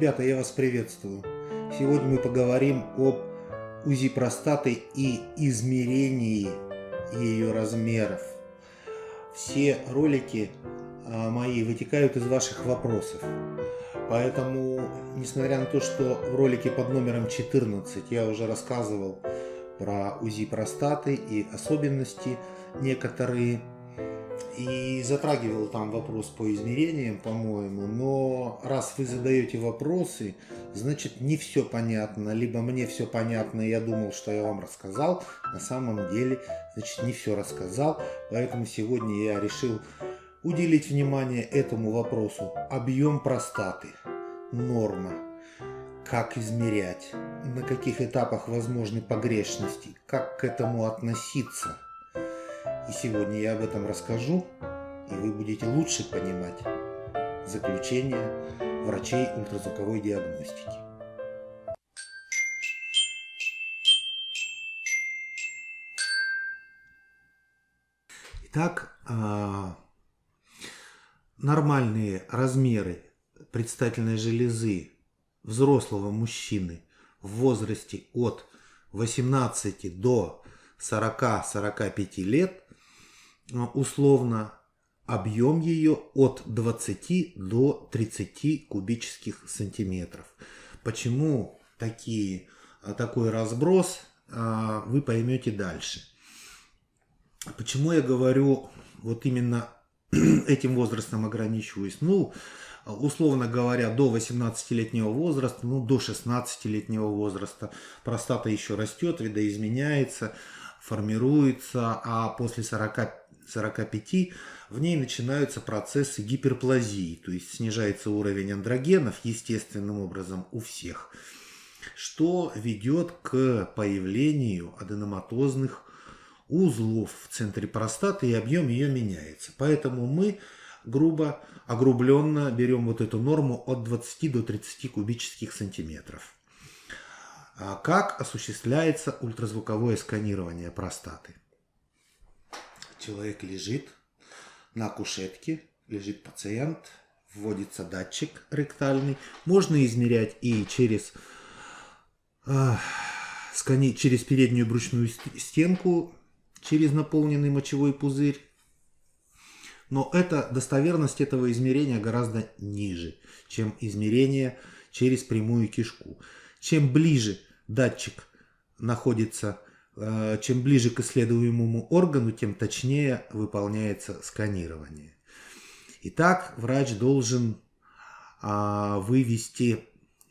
ребята, я вас приветствую. Сегодня мы поговорим об УЗИ простаты и измерении ее размеров. Все ролики а, мои вытекают из ваших вопросов. Поэтому, несмотря на то, что в ролике под номером 14 я уже рассказывал про УЗИ простаты и особенности некоторые, и затрагивал там вопрос по измерениям, по-моему, но раз вы задаете вопросы, значит не все понятно, либо мне все понятно, я думал, что я вам рассказал, на самом деле, значит, не все рассказал, поэтому сегодня я решил уделить внимание этому вопросу. Объем простаты, норма, как измерять, на каких этапах возможны погрешности, как к этому относиться – и сегодня я об этом расскажу, и вы будете лучше понимать заключение врачей ультразвуковой диагностики. Итак, а, нормальные размеры предстательной железы взрослого мужчины в возрасте от 18 до 40-45 лет – ну, условно объем ее от 20 до 30 кубических сантиметров. Почему такие, а, такой разброс, а, вы поймете дальше. Почему я говорю вот именно этим возрастом ограничиваюсь? Ну, условно говоря, до 18-летнего возраста, ну, до 16-летнего возраста. Простата еще растет, видоизменяется формируется, а после 40, 45 в ней начинаются процессы гиперплазии, то есть снижается уровень андрогенов естественным образом у всех, что ведет к появлению аденоматозных узлов в центре простаты и объем ее меняется. Поэтому мы грубо, огрубленно берем вот эту норму от 20 до 30 кубических сантиметров. А как осуществляется ультразвуковое сканирование простаты? Человек лежит на кушетке, лежит пациент, вводится датчик ректальный. Можно измерять и через, э, скани, через переднюю брючную стенку, через наполненный мочевой пузырь. Но это, достоверность этого измерения гораздо ниже, чем измерение через прямую кишку. Чем ближе датчик находится, э, чем ближе к исследуемому органу, тем точнее выполняется сканирование. Итак, врач должен а, вывести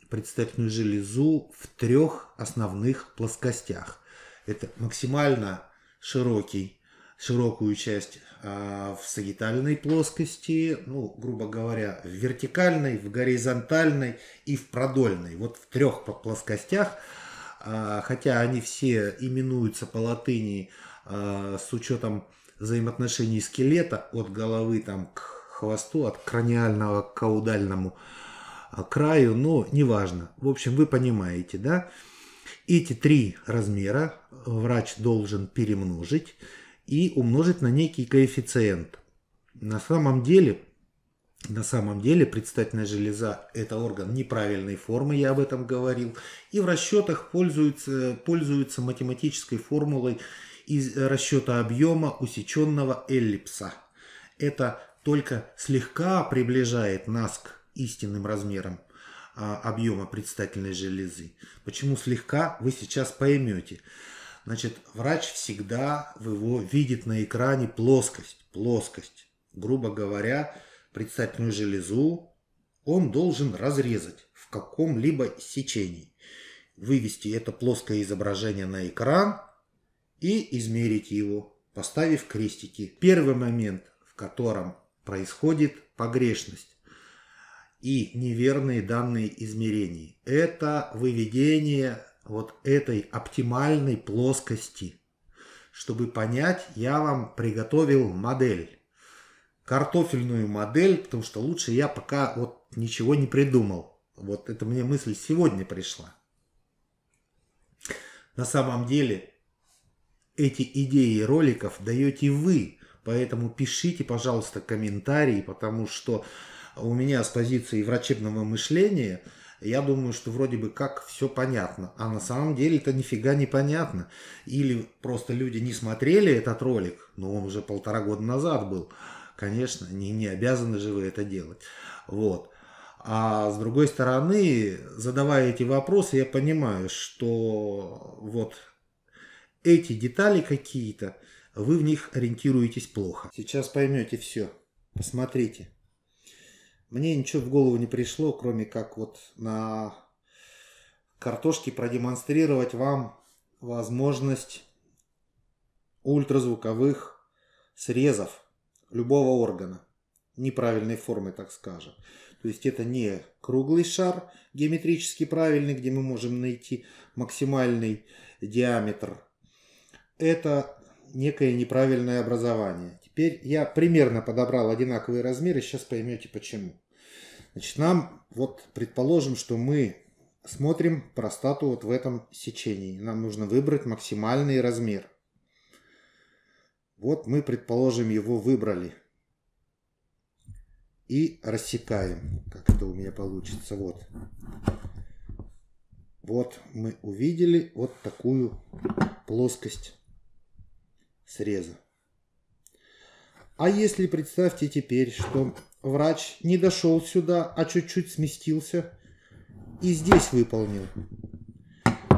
предстательную железу в трех основных плоскостях. Это максимально широкий, широкую часть а, в сагитальной плоскости, ну, грубо говоря, в вертикальной, в горизонтальной и в продольной. Вот в трех плоскостях а, хотя они все именуются по латыни а, с учетом взаимоотношений скелета от головы там к хвосту, от краниального к каудальному а, краю, но ну, неважно. В общем, вы понимаете, да? Эти три размера врач должен перемножить и умножить на некий коэффициент. На самом деле на самом деле предстательная железа – это орган неправильной формы, я об этом говорил, и в расчетах пользуются, пользуются математической формулой из расчета объема усеченного эллипса. Это только слегка приближает нас к истинным размерам а, объема предстательной железы. Почему слегка, вы сейчас поймете. Значит, врач всегда в его видит на экране плоскость, плоскость. Грубо говоря, предстательную железу он должен разрезать в каком-либо сечении, вывести это плоское изображение на экран и измерить его, поставив крестики. Первый момент, в котором происходит погрешность и неверные данные измерений, это выведение вот этой оптимальной плоскости. Чтобы понять, я вам приготовил модель картофельную модель, потому что лучше я пока вот ничего не придумал. Вот это мне мысль сегодня пришла. На самом деле эти идеи роликов даете вы, поэтому пишите, пожалуйста, комментарии, потому что у меня с позиции врачебного мышления я думаю, что вроде бы как все понятно, а на самом деле это нифига не понятно. Или просто люди не смотрели этот ролик, но ну, он уже полтора года назад был, конечно, не, не обязаны же вы это делать. Вот. А с другой стороны, задавая эти вопросы, я понимаю, что вот эти детали какие-то, вы в них ориентируетесь плохо. Сейчас поймете все. Посмотрите. Мне ничего в голову не пришло, кроме как вот на картошке продемонстрировать вам возможность ультразвуковых срезов любого органа неправильной формы, так скажем. То есть это не круглый шар геометрически правильный, где мы можем найти максимальный диаметр. Это некое неправильное образование. Теперь я примерно подобрал одинаковые размеры, сейчас поймете почему. Значит, нам вот предположим, что мы смотрим простату вот в этом сечении. Нам нужно выбрать максимальный размер – вот мы, предположим, его выбрали. И рассекаем, как это у меня получится. Вот. Вот мы увидели вот такую плоскость среза. А если представьте теперь, что врач не дошел сюда, а чуть-чуть сместился и здесь выполнил.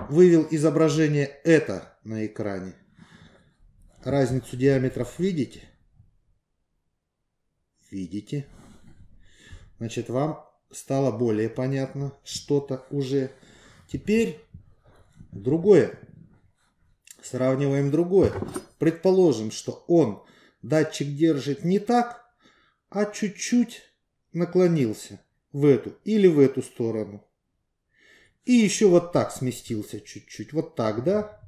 Вывел изображение это на экране. Разницу диаметров видите? Видите. Значит, вам стало более понятно что-то уже. Теперь другое. Сравниваем другое. Предположим, что он датчик держит не так, а чуть-чуть наклонился в эту или в эту сторону. И еще вот так сместился чуть-чуть. Вот так, да?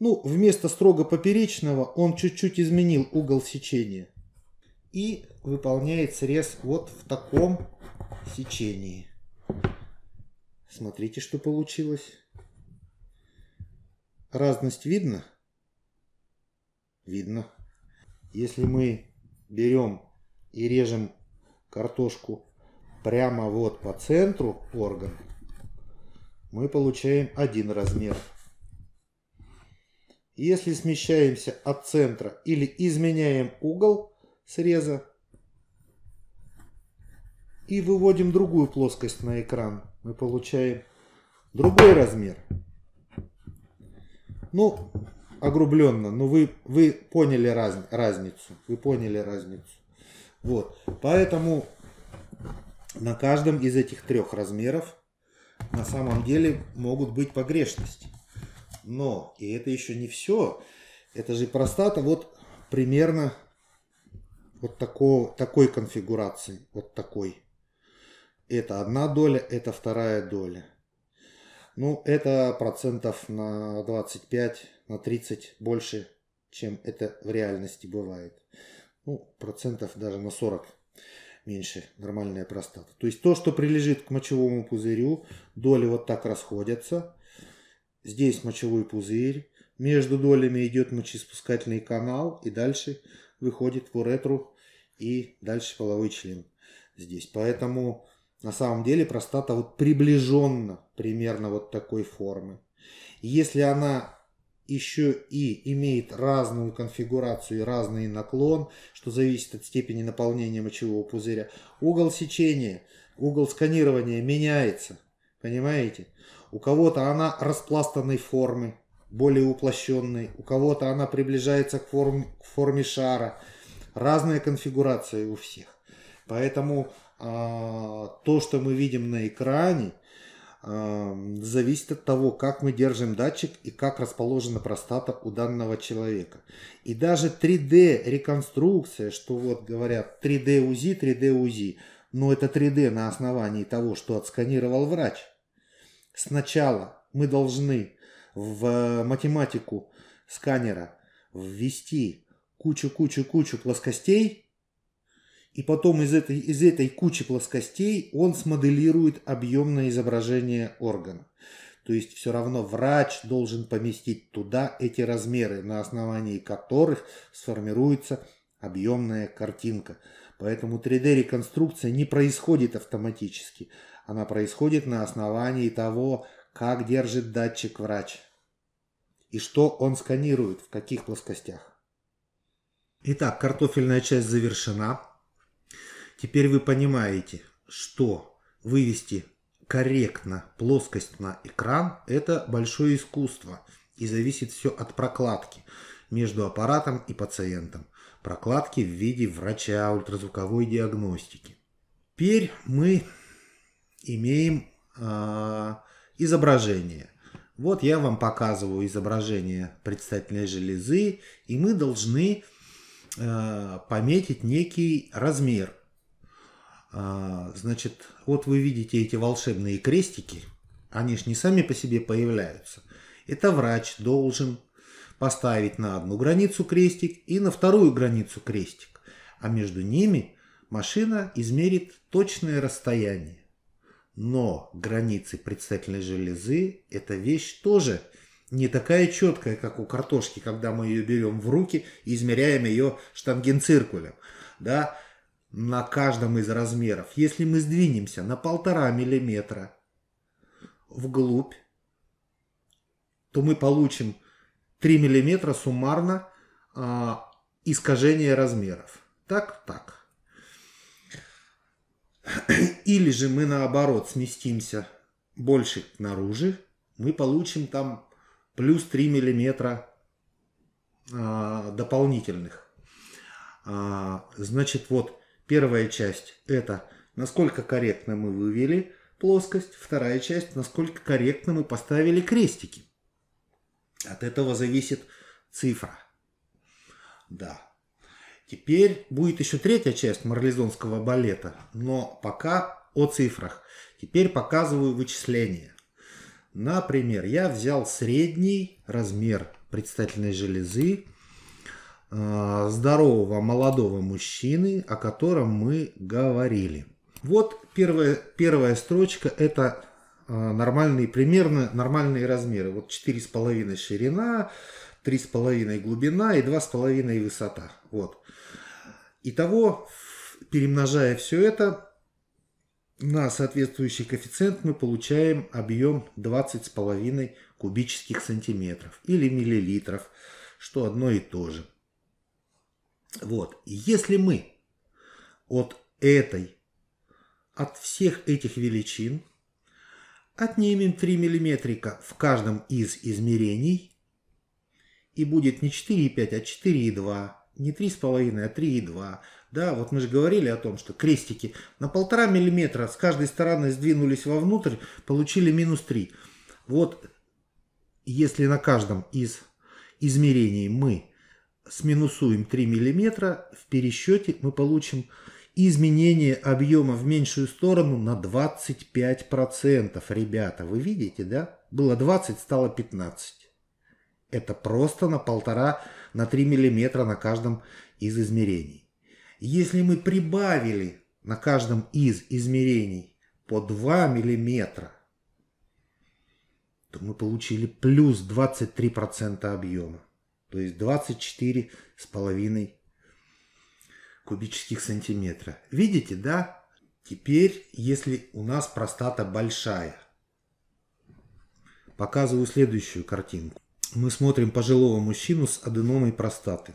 Ну, вместо строго поперечного он чуть-чуть изменил угол сечения. И выполняет срез вот в таком сечении. Смотрите, что получилось. Разность видно? Видно. Если мы берем и режем картошку прямо вот по центру орган, мы получаем один размер. Если смещаемся от центра или изменяем угол среза и выводим другую плоскость на экран, мы получаем другой размер. Ну, огрубленно, но вы, вы поняли раз, разницу. Вы поняли разницу. Вот. Поэтому на каждом из этих трех размеров на самом деле могут быть погрешности. Но, и это еще не все, это же простата вот примерно вот такого, такой конфигурации, вот такой. Это одна доля, это вторая доля. Ну, это процентов на 25, на 30 больше, чем это в реальности бывает. Ну, процентов даже на 40 меньше нормальная простата. То есть то, что прилежит к мочевому пузырю, доли вот так расходятся. Здесь мочевой пузырь. Между долями идет мочеиспускательный канал. И дальше выходит в уретру и дальше половой член здесь. Поэтому на самом деле простата вот приближенно примерно вот такой формы. Если она еще и имеет разную конфигурацию и разный наклон, что зависит от степени наполнения мочевого пузыря, угол сечения, угол сканирования меняется. Понимаете? У кого-то она распластанной формы, более уплощенной, у кого-то она приближается к, форм, к форме шара. Разная конфигурация у всех. Поэтому а, то, что мы видим на экране, а, зависит от того, как мы держим датчик и как расположена простата у данного человека. И даже 3D-реконструкция, что вот говорят 3D-УЗИ, 3D-УЗИ, но это 3D на основании того, что отсканировал врач – Сначала мы должны в э, математику сканера ввести кучу-кучу-кучу плоскостей, и потом из этой, из этой кучи плоскостей он смоделирует объемное изображение органа. То есть все равно врач должен поместить туда эти размеры, на основании которых сформируется объемная картинка. Поэтому 3D-реконструкция не происходит автоматически. Она происходит на основании того, как держит датчик врач и что он сканирует, в каких плоскостях. Итак, картофельная часть завершена. Теперь вы понимаете, что вывести корректно плоскость на экран – это большое искусство и зависит все от прокладки между аппаратом и пациентом. Прокладки в виде врача ультразвуковой диагностики. Теперь мы имеем э, изображение. Вот я вам показываю изображение предстательной железы, и мы должны э, пометить некий размер. Э, значит, вот вы видите эти волшебные крестики, они же не сами по себе появляются. Это врач должен поставить на одну границу крестик и на вторую границу крестик, а между ними машина измерит точное расстояние. Но границы предстательной железы – это вещь тоже не такая четкая, как у картошки, когда мы ее берем в руки и измеряем ее штангенциркулем. Да? На каждом из размеров. Если мы сдвинемся на полтора миллиметра вглубь, то мы получим 3 миллиметра суммарно э, искажение размеров. Так, так. Или же мы наоборот сместимся больше наружу, мы получим там плюс 3 миллиметра а, дополнительных. А, значит, вот первая часть это насколько корректно мы вывели плоскость, вторая часть насколько корректно мы поставили крестики. От этого зависит цифра. Да. Теперь будет еще третья часть морализонского балета, но пока о цифрах. Теперь показываю вычисления. Например, я взял средний размер предстательной железы э, здорового молодого мужчины, о котором мы говорили. Вот первая, первая строчка – это э, нормальные, примерно нормальные размеры. Вот 4,5 ширина, 3,5 глубина и 2,5 высота. Вот. Итого, перемножая все это на соответствующий коэффициент, мы получаем объем 20,5 кубических сантиметров или миллилитров, что одно и то же. Вот. Если мы от этой, от всех этих величин отнимем 3 миллиметрика в каждом из измерений – и будет не 4,5, а 4,2, не 3,5, а 3,2. Да, вот мы же говорили о том, что крестики на полтора миллиметра с каждой стороны сдвинулись вовнутрь, получили минус 3. Вот если на каждом из измерений мы сминусуем 3 миллиметра, в пересчете мы получим изменение объема в меньшую сторону на 25%. Ребята, вы видите, да? Было 20, стало 15. Это просто на полтора, на 3 миллиметра на каждом из измерений. Если мы прибавили на каждом из измерений по 2 миллиметра, то мы получили плюс 23% объема. То есть 24,5 кубических сантиметра. Видите, да? Теперь, если у нас простата большая, показываю следующую картинку мы смотрим пожилого мужчину с аденомой простаты.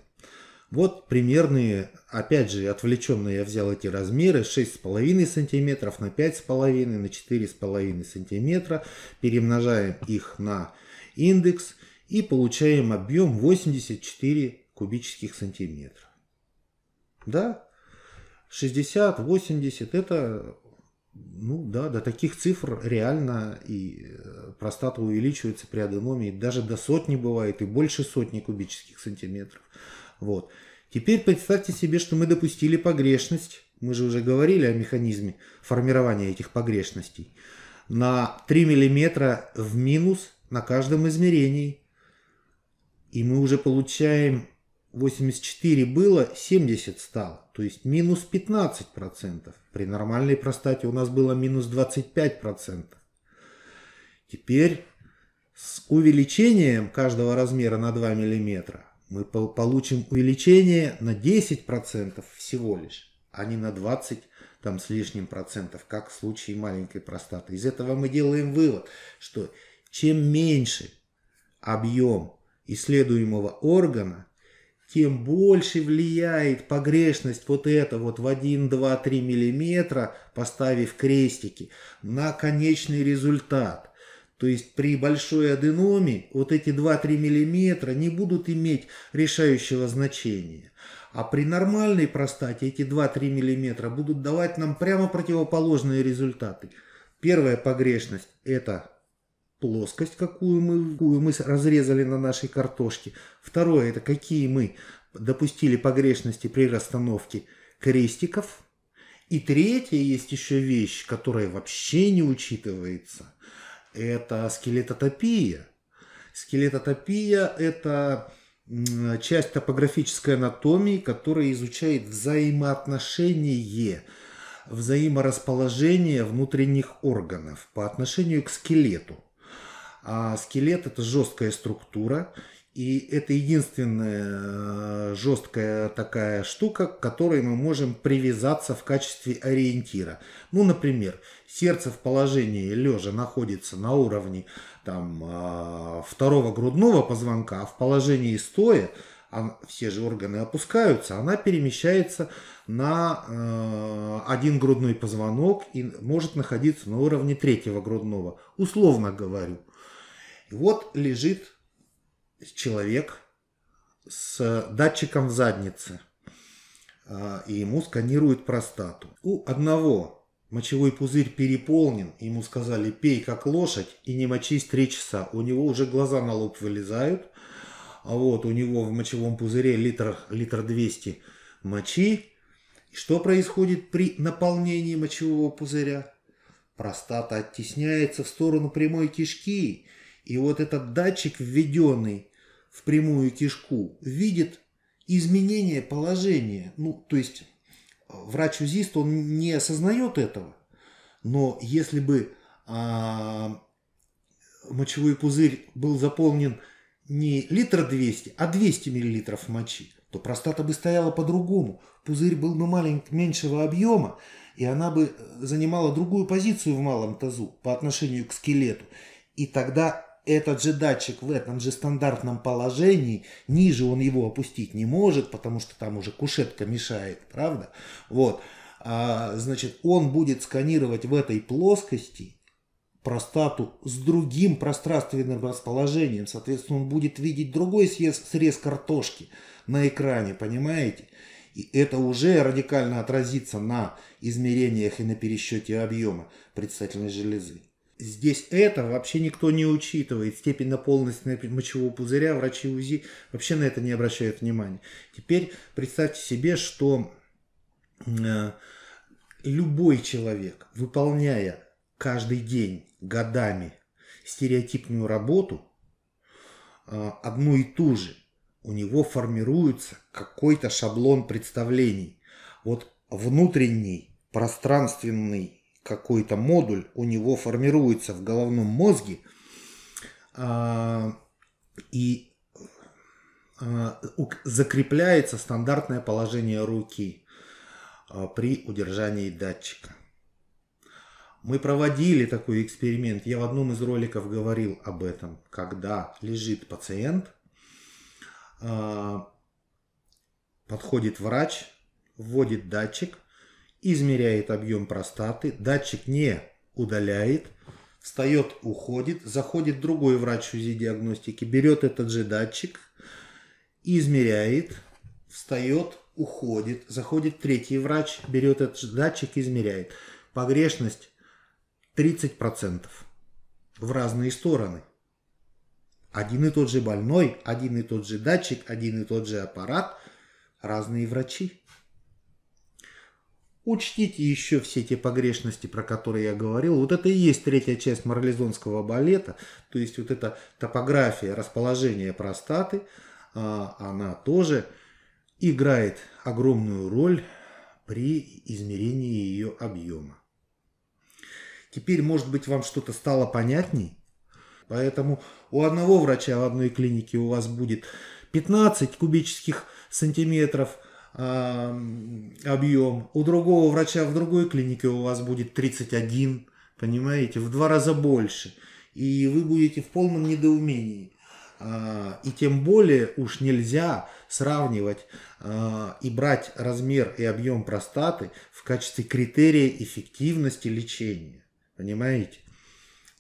Вот примерные, опять же, отвлеченные я взял эти размеры, 6,5 см на 5,5, на 4,5 см. Перемножаем их на индекс и получаем объем 84 кубических сантиметров. Да, 60, 80 это ну да, до таких цифр реально и э, простата увеличивается при аденомии. Даже до сотни бывает и больше сотни кубических сантиметров. Вот. Теперь представьте себе, что мы допустили погрешность. Мы же уже говорили о механизме формирования этих погрешностей. На 3 мм в минус на каждом измерении. И мы уже получаем 84 было, 70 стало, то есть минус 15%. При нормальной простате у нас было минус 25%. Теперь с увеличением каждого размера на 2 мм мы получим увеличение на 10% всего лишь, а не на 20 там с лишним процентов, как в случае маленькой простаты. Из этого мы делаем вывод, что чем меньше объем исследуемого органа, тем больше влияет погрешность вот это вот в 1, 2, 3 миллиметра, поставив крестики, на конечный результат. То есть при большой аденоме вот эти 2-3 миллиметра не будут иметь решающего значения. А при нормальной простате эти 2-3 миллиметра будут давать нам прямо противоположные результаты. Первая погрешность – это плоскость, какую мы, какую мы разрезали на нашей картошке. Второе, это какие мы допустили погрешности при расстановке крестиков. И третье, есть еще вещь, которая вообще не учитывается. Это скелетотопия. Скелетотопия – это часть топографической анатомии, которая изучает взаимоотношение, взаиморасположение внутренних органов по отношению к скелету. А скелет это жесткая структура, и это единственная э, жесткая такая штука, к которой мы можем привязаться в качестве ориентира. Ну, например, сердце в положении лежа находится на уровне там, э, второго грудного позвонка, а в положении стоя все же органы опускаются, она перемещается на э, один грудной позвонок и может находиться на уровне третьего грудного, условно говорю. И вот лежит человек с датчиком в заднице, а, и ему сканируют простату. У одного мочевой пузырь переполнен, ему сказали пей как лошадь и не мочись три часа. У него уже глаза на лоб вылезают, а вот у него в мочевом пузыре литр, литр 200 мочи. Что происходит при наполнении мочевого пузыря? Простата оттесняется в сторону прямой кишки, и вот этот датчик, введенный в прямую кишку, видит изменение положения. Ну, то есть врач-узист, он не осознает этого. Но если бы а, мочевой пузырь был заполнен не литр 200, а 200 миллилитров мочи, то простата бы стояла по-другому, пузырь был бы маленький, меньшего объема, и она бы занимала другую позицию в малом тазу по отношению к скелету. И тогда этот же датчик в этом же стандартном положении, ниже он его опустить не может, потому что там уже кушетка мешает, правда? Вот. А, значит, он будет сканировать в этой плоскости простату с другим пространственным расположением. Соответственно, он будет видеть другой срез, срез картошки на экране, понимаете? И это уже радикально отразится на измерениях и на пересчете объема предстательной железы. Здесь это вообще никто не учитывает. Степень наполненности мочевого пузыря, врачи УЗИ вообще на это не обращают внимания. Теперь представьте себе, что э, любой человек, выполняя каждый день, годами стереотипную работу, э, одну и ту же, у него формируется какой-то шаблон представлений. Вот внутренний, пространственный какой-то модуль у него формируется в головном мозге, а, и а, закрепляется стандартное положение руки а, при удержании датчика. Мы проводили такой эксперимент, я в одном из роликов говорил об этом, когда лежит пациент, подходит врач, вводит датчик – измеряет объем простаты, датчик не удаляет, встает, уходит, заходит другой врач УЗИ диагностики, берет этот же датчик, измеряет, встает, уходит, заходит третий врач, берет этот же датчик, измеряет. Погрешность 30% в разные стороны. Один и тот же больной, один и тот же датчик, один и тот же аппарат, разные врачи. Учтите еще все те погрешности, про которые я говорил. Вот это и есть третья часть Морализонского балета, то есть вот эта топография расположения простаты, а, она тоже играет огромную роль при измерении ее объема. Теперь, может быть, вам что-то стало понятней? Поэтому у одного врача в одной клинике у вас будет 15 кубических сантиметров – объем, у другого врача в другой клинике у вас будет 31, понимаете, в два раза больше. И вы будете в полном недоумении. А, и тем более уж нельзя сравнивать а, и брать размер и объем простаты в качестве критерия эффективности лечения. Понимаете?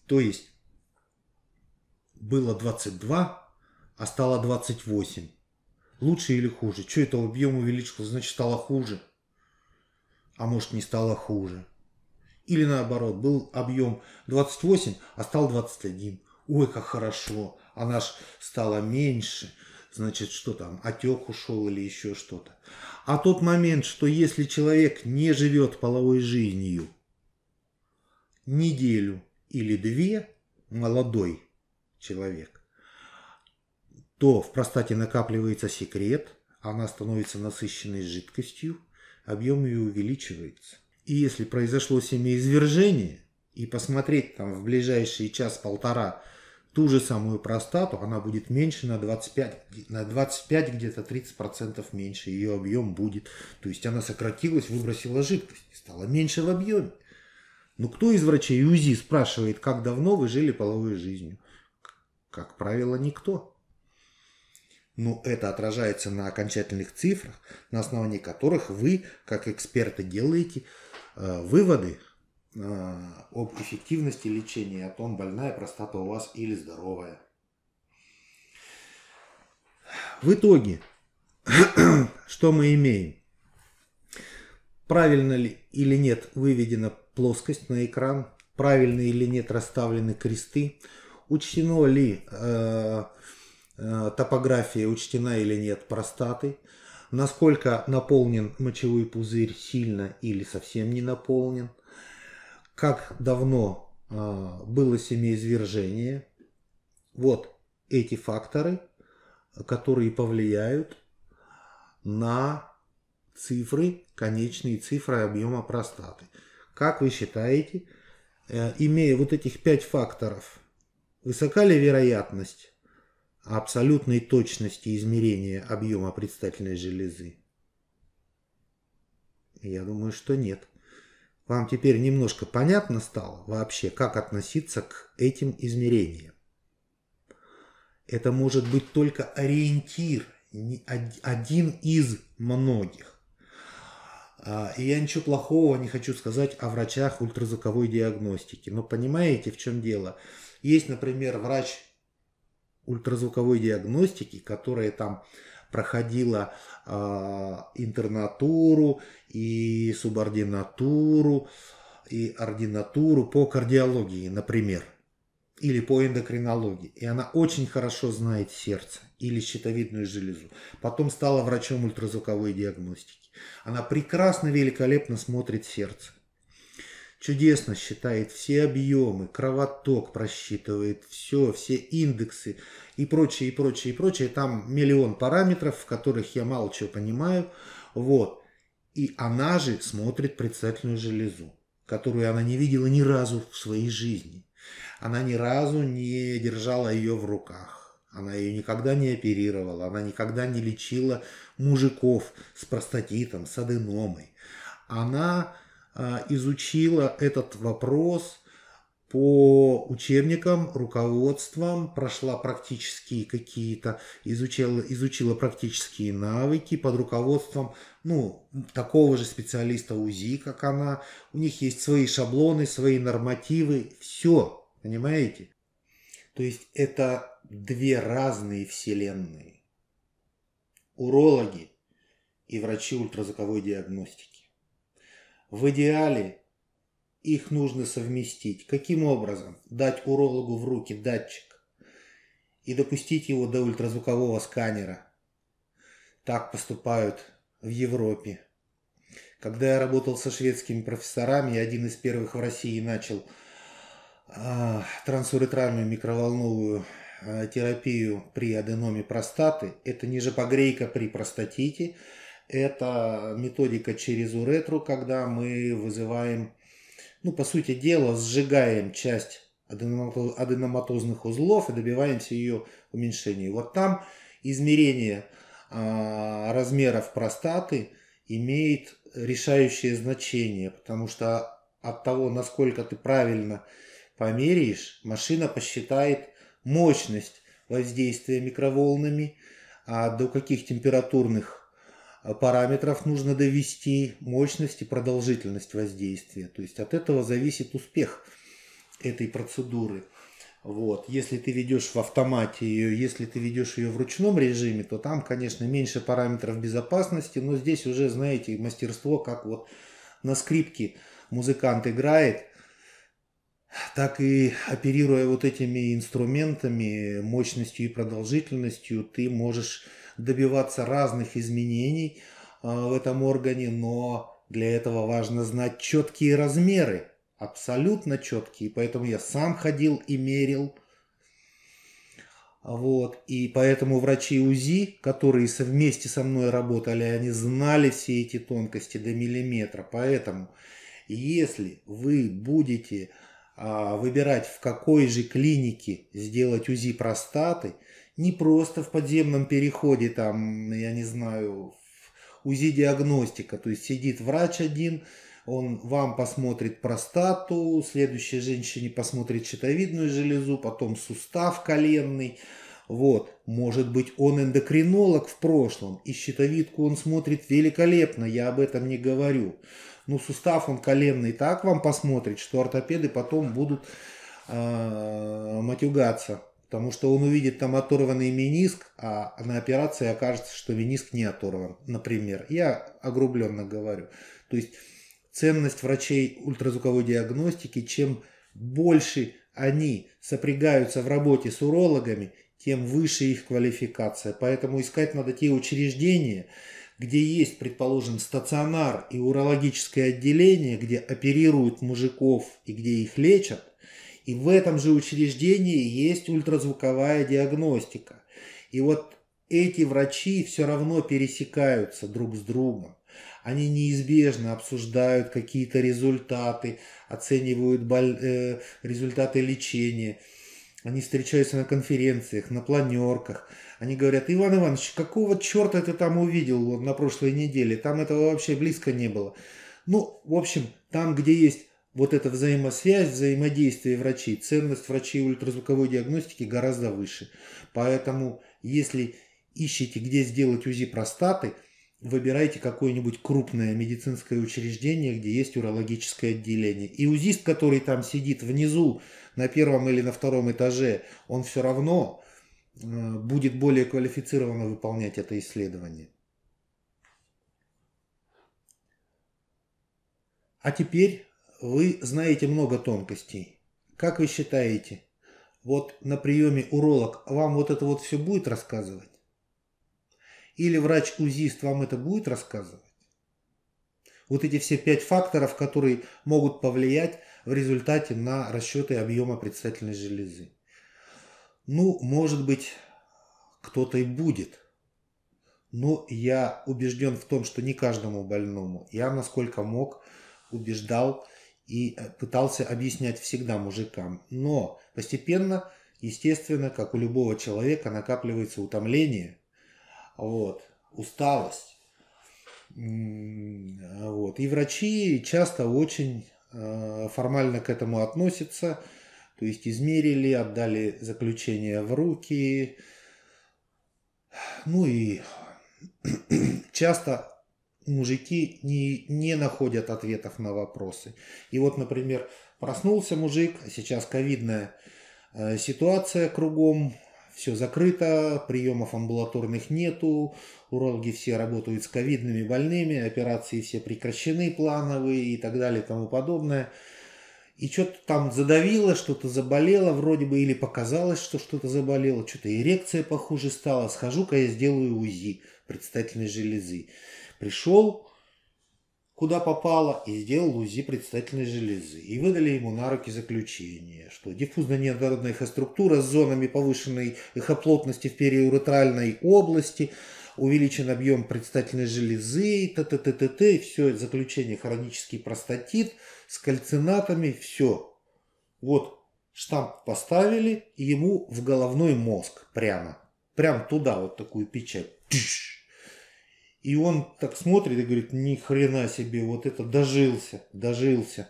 То есть было 22, а стало 28 Лучше или хуже? Что это объем увеличился, значит стало хуже? А может не стало хуже? Или наоборот, был объем 28, а стал 21. Ой, как хорошо, а наш стало меньше. Значит, что там, отек ушел или еще что-то. А тот момент, что если человек не живет половой жизнью неделю или две, молодой человек, то в простате накапливается секрет, она становится насыщенной жидкостью, объем ее увеличивается. И если произошло семяизвержение, и посмотреть там в ближайшие час-полтора ту же самую простату, она будет меньше на 25, на 25 где-то 30% процентов меньше ее объем будет. То есть она сократилась, выбросила жидкость, стала меньше в объеме. Ну кто из врачей УЗИ спрашивает, как давно вы жили половой жизнью? Как правило, никто но это отражается на окончательных цифрах, на основании которых вы, как эксперты, делаете э, выводы э, об эффективности лечения, о том, больная простата у вас или здоровая. В итоге, что мы имеем? Правильно ли или нет выведена плоскость на экран, правильно или нет расставлены кресты, учтено ли э, Э, топография учтена или нет простаты, насколько наполнен мочевой пузырь сильно или совсем не наполнен, как давно э, было семяизвержение. Вот эти факторы, которые повлияют на цифры, конечные цифры объема простаты. Как вы считаете, э, имея вот этих пять факторов, высока ли вероятность абсолютной точности измерения объема предстательной железы? Я думаю, что нет. Вам теперь немножко понятно стало вообще, как относиться к этим измерениям. Это может быть только ориентир, один из многих. А, и я ничего плохого не хочу сказать о врачах ультразвуковой диагностики. Но понимаете, в чем дело? Есть, например, врач ультразвуковой диагностики, которая там проходила а, интернатуру и субординатуру и ординатуру по кардиологии, например, или по эндокринологии. И она очень хорошо знает сердце или щитовидную железу. Потом стала врачом ультразвуковой диагностики. Она прекрасно, великолепно смотрит сердце чудесно считает все объемы, кровоток просчитывает все, все индексы и прочее, и прочее, и прочее. Там миллион параметров, в которых я мало чего понимаю. Вот. И она же смотрит предстательную железу, которую она не видела ни разу в своей жизни. Она ни разу не держала ее в руках. Она ее никогда не оперировала, она никогда не лечила мужиков с простатитом, с аденомой. Она а, изучила этот вопрос по учебникам, руководствам, прошла практические какие-то, изучила, изучила практические навыки под руководством, ну, такого же специалиста УЗИ, как она. У них есть свои шаблоны, свои нормативы, все, понимаете? То есть это две разные вселенные. Урологи и врачи ультразвуковой диагностики. В идеале их нужно совместить. Каким образом? Дать урологу в руки датчик и допустить его до ультразвукового сканера. Так поступают в Европе. Когда я работал со шведскими профессорами, я один из первых в России начал э, трансуретральную микроволновую э, терапию при аденоме простаты. Это ниже погрейка при простатите. Это методика через уретру, когда мы вызываем, ну, по сути дела, сжигаем часть аденоматозных узлов и добиваемся ее уменьшения. Вот там измерение а, размеров простаты имеет решающее значение, потому что от того, насколько ты правильно померяешь, машина посчитает мощность воздействия микроволнами, а, до каких температурных параметров нужно довести мощность и продолжительность воздействия. То есть от этого зависит успех этой процедуры. Вот. Если ты ведешь в автомате ее, если ты ведешь ее в ручном режиме, то там, конечно, меньше параметров безопасности, но здесь уже, знаете, мастерство, как вот на скрипке музыкант играет, так и оперируя вот этими инструментами, мощностью и продолжительностью, ты можешь добиваться разных изменений а, в этом органе, но для этого важно знать четкие размеры, абсолютно четкие. Поэтому я сам ходил и мерил. Вот. И поэтому врачи УЗИ, которые вместе со мной работали, они знали все эти тонкости до миллиметра. Поэтому если вы будете а, выбирать, в какой же клинике сделать УЗИ простаты, не просто в подземном переходе, там, я не знаю, УЗИ-диагностика, то есть сидит врач один, он вам посмотрит простату, следующей женщине посмотрит щитовидную железу, потом сустав коленный, вот, может быть, он эндокринолог в прошлом, и щитовидку он смотрит великолепно, я об этом не говорю ну, сустав он коленный так вам посмотрит, что ортопеды потом будут э, матюгаться. Потому что он увидит там оторванный миниск, а на операции окажется, что миниск не оторван, например. Я огрубленно говорю. То есть ценность врачей ультразвуковой диагностики, чем больше они сопрягаются в работе с урологами, тем выше их квалификация. Поэтому искать надо те учреждения, где есть, предположим, стационар и урологическое отделение, где оперируют мужиков и где их лечат, и в этом же учреждении есть ультразвуковая диагностика. И вот эти врачи все равно пересекаются друг с другом. Они неизбежно обсуждают какие-то результаты, оценивают боль, э, результаты лечения – они встречаются на конференциях, на планерках. Они говорят, Иван Иванович, какого черта ты там увидел вот на прошлой неделе? Там этого вообще близко не было. Ну, в общем, там, где есть вот эта взаимосвязь, взаимодействие врачей, ценность врачей ультразвуковой диагностики гораздо выше. Поэтому, если ищете, где сделать УЗИ простаты – выбирайте какое-нибудь крупное медицинское учреждение, где есть урологическое отделение. И УЗИст, который там сидит внизу на первом или на втором этаже, он все равно э, будет более квалифицированно выполнять это исследование. А теперь вы знаете много тонкостей. Как вы считаете, вот на приеме уролог вам вот это вот все будет рассказывать? Или врач-узист вам это будет рассказывать? Вот эти все пять факторов, которые могут повлиять в результате на расчеты объема предстательной железы. Ну, может быть, кто-то и будет. Но я убежден в том, что не каждому больному. Я, насколько мог, убеждал и э, пытался объяснять всегда мужикам. Но постепенно, естественно, как у любого человека, накапливается утомление, вот, усталость. А вот. И врачи часто очень а, формально к этому относятся, то есть измерили, отдали заключение в руки, ну и часто мужики не, не находят ответов на вопросы. И вот, например, проснулся мужик, сейчас ковидная э, ситуация кругом, все закрыто, приемов амбулаторных нету, урологи все работают с ковидными больными, операции все прекращены плановые и так далее и тому подобное. И что-то там задавило, что-то заболело вроде бы, или показалось, что что-то заболело, что-то эрекция похуже стала, схожу-ка я сделаю УЗИ предстательной железы. Пришел, куда попало, и сделал УЗИ предстательной железы, и выдали ему на руки заключение, что диффузная неоднородная эхоструктура с зонами повышенной эхоплотности в периуретральной области, увеличен объем предстательной железы, т, т т т т все, заключение хронический простатит с кальцинатами, все. Вот штамп поставили, ему в головной мозг прямо, прям туда вот такую печать. И он так смотрит и говорит, ни хрена себе, вот это дожился, дожился.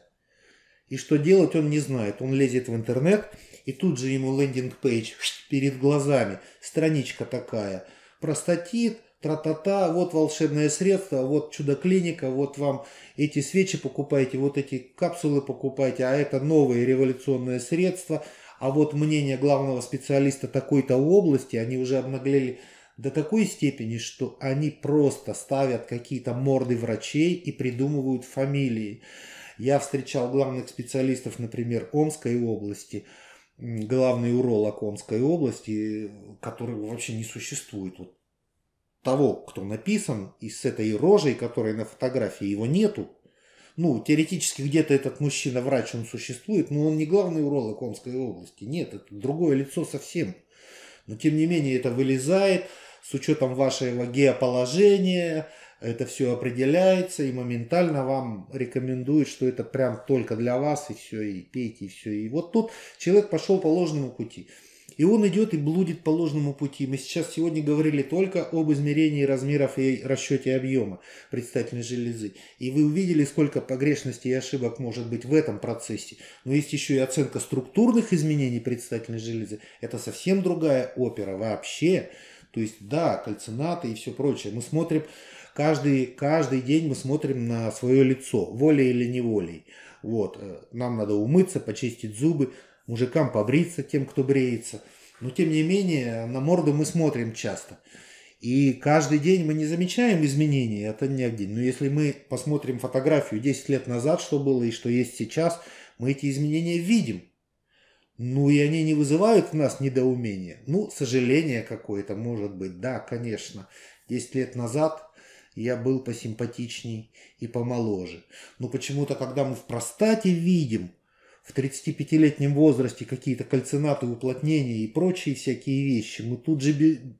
И что делать он не знает. Он лезет в интернет, и тут же ему лендинг-пейдж перед глазами, страничка такая, простатит, тра-та-та, вот волшебное средство, вот чудо-клиника, вот вам эти свечи покупайте, вот эти капсулы покупайте, а это новые революционные средства а вот мнение главного специалиста такой-то области, они уже обнаглели до такой степени, что они просто ставят какие-то морды врачей и придумывают фамилии. Я встречал главных специалистов, например, Омской области, главный уролог Омской области, который вообще не существует. Вот того, кто написан, и с этой рожей, которой на фотографии, его нету. Ну, теоретически где-то этот мужчина-врач, он существует, но он не главный уролог Омской области. Нет, это другое лицо совсем. Но тем не менее это вылезает с учетом вашего геоположения, это все определяется и моментально вам рекомендует, что это прям только для вас, и все, и пейте, и все. И вот тут человек пошел по ложному пути. И он идет и блудит по ложному пути. Мы сейчас сегодня говорили только об измерении размеров и расчете объема предстательной железы. И вы увидели, сколько погрешностей и ошибок может быть в этом процессе. Но есть еще и оценка структурных изменений предстательной железы. Это совсем другая опера вообще. То есть, да, кальцинаты и все прочее. Мы смотрим, каждый, каждый день мы смотрим на свое лицо, волей или неволей. Вот, э, нам надо умыться, почистить зубы, мужикам побриться, тем, кто бреется. Но, тем не менее, на морду мы смотрим часто. И каждый день мы не замечаем изменений, это не один. Но если мы посмотрим фотографию 10 лет назад, что было и что есть сейчас, мы эти изменения видим. Ну и они не вызывают в нас недоумения. Ну, сожаление какое-то, может быть, да, конечно. Десять лет назад я был посимпатичней и помоложе. Но почему-то, когда мы в простате видим в 35-летнем возрасте какие-то кальцинаты, уплотнения и прочие всякие вещи, мы тут же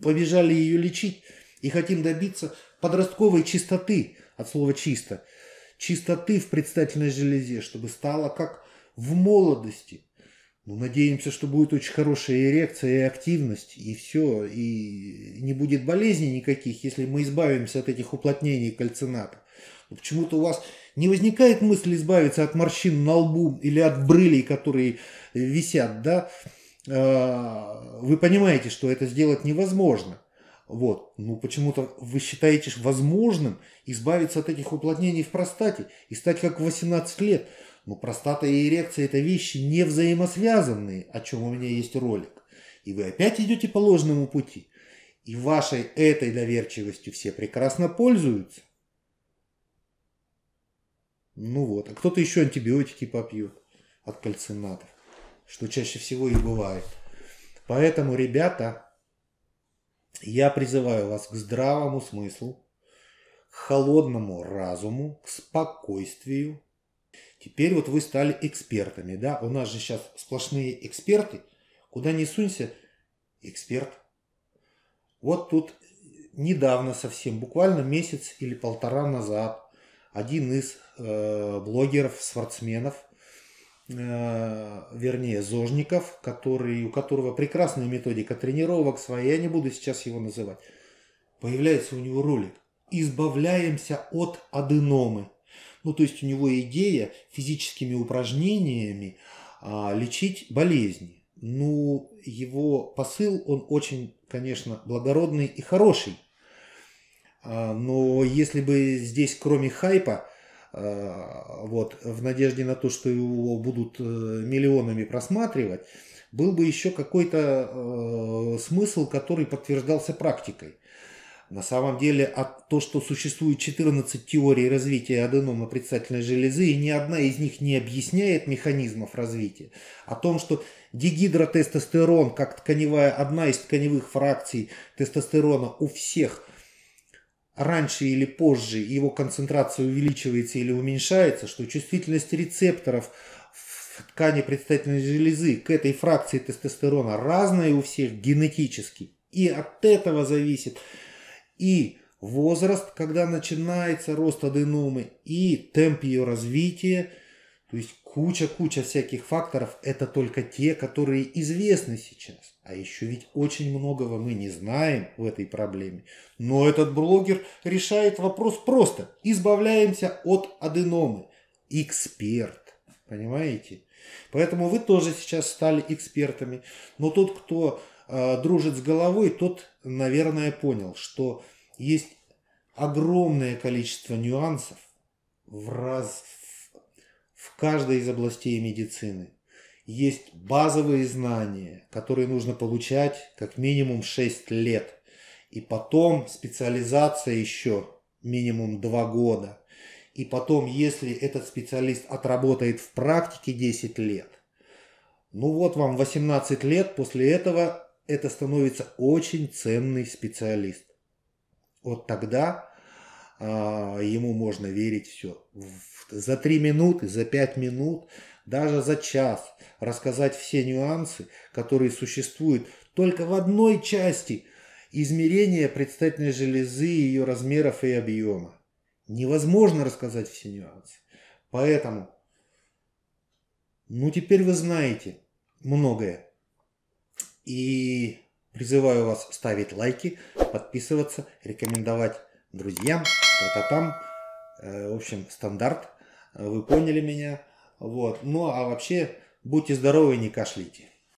побежали ее лечить и хотим добиться подростковой чистоты, от слова «чисто», чистоты в предстательной железе, чтобы стало как в молодости – ну, надеемся, что будет очень хорошая эрекция и активность, и все, и не будет болезней никаких, если мы избавимся от этих уплотнений кальцината. Почему-то у вас не возникает мысли избавиться от морщин на лбу или от брылей, которые висят, да? А, вы понимаете, что это сделать невозможно. Вот. Ну, почему-то вы считаете возможным избавиться от этих уплотнений в простате и стать как в 18 лет. Но простата и эрекция – это вещи не взаимосвязанные, о чем у меня есть ролик. И вы опять идете по ложному пути. И вашей этой доверчивостью все прекрасно пользуются. Ну вот, а кто-то еще антибиотики попьет от кальцинатов, что чаще всего и бывает. Поэтому, ребята, я призываю вас к здравому смыслу, к холодному разуму, к спокойствию, Теперь вот вы стали экспертами, да? У нас же сейчас сплошные эксперты. Куда не сунься, эксперт. Вот тут недавно совсем, буквально месяц или полтора назад, один из э, блогеров-спортсменов, э, вернее, зожников, который, у которого прекрасная методика тренировок своя, я не буду сейчас его называть, появляется у него ролик «Избавляемся от аденомы». Ну, то есть у него идея физическими упражнениями а, лечить болезни. Ну, его посыл, он очень, конечно, благородный и хороший. А, но если бы здесь, кроме хайпа, а, вот, в надежде на то, что его будут э, миллионами просматривать, был бы еще какой-то э, смысл, который подтверждался практикой. На самом деле, от то, что существует 14 теорий развития аденома предстательной железы, и ни одна из них не объясняет механизмов развития. О том, что дегидротестостерон, как тканевая, одна из тканевых фракций тестостерона у всех раньше или позже его концентрация увеличивается или уменьшается, что чувствительность рецепторов в ткани предстательной железы к этой фракции тестостерона разная у всех генетически. И от этого зависит и возраст, когда начинается рост аденомы, и темп ее развития. То есть куча-куча всяких факторов – это только те, которые известны сейчас. А еще ведь очень многого мы не знаем в этой проблеме. Но этот блогер решает вопрос просто. Избавляемся от аденомы. Эксперт. Понимаете? Поэтому вы тоже сейчас стали экспертами. Но тот, кто э, дружит с головой, тот, наверное, понял, что есть огромное количество нюансов в, раз, в каждой из областей медицины. Есть базовые знания, которые нужно получать как минимум 6 лет. И потом специализация еще минимум 2 года. И потом, если этот специалист отработает в практике 10 лет, ну вот вам 18 лет, после этого это становится очень ценный специалист. Вот тогда а, ему можно верить все. За три минуты, за пять минут, даже за час рассказать все нюансы, которые существуют только в одной части измерения предстательной железы, ее размеров и объема. Невозможно рассказать все нюансы. Поэтому, ну теперь вы знаете многое. И Призываю вас ставить лайки, подписываться, рекомендовать друзьям, это там, э, В общем, стандарт. Вы поняли меня. Вот. Ну а вообще, будьте здоровы и не кашляйте.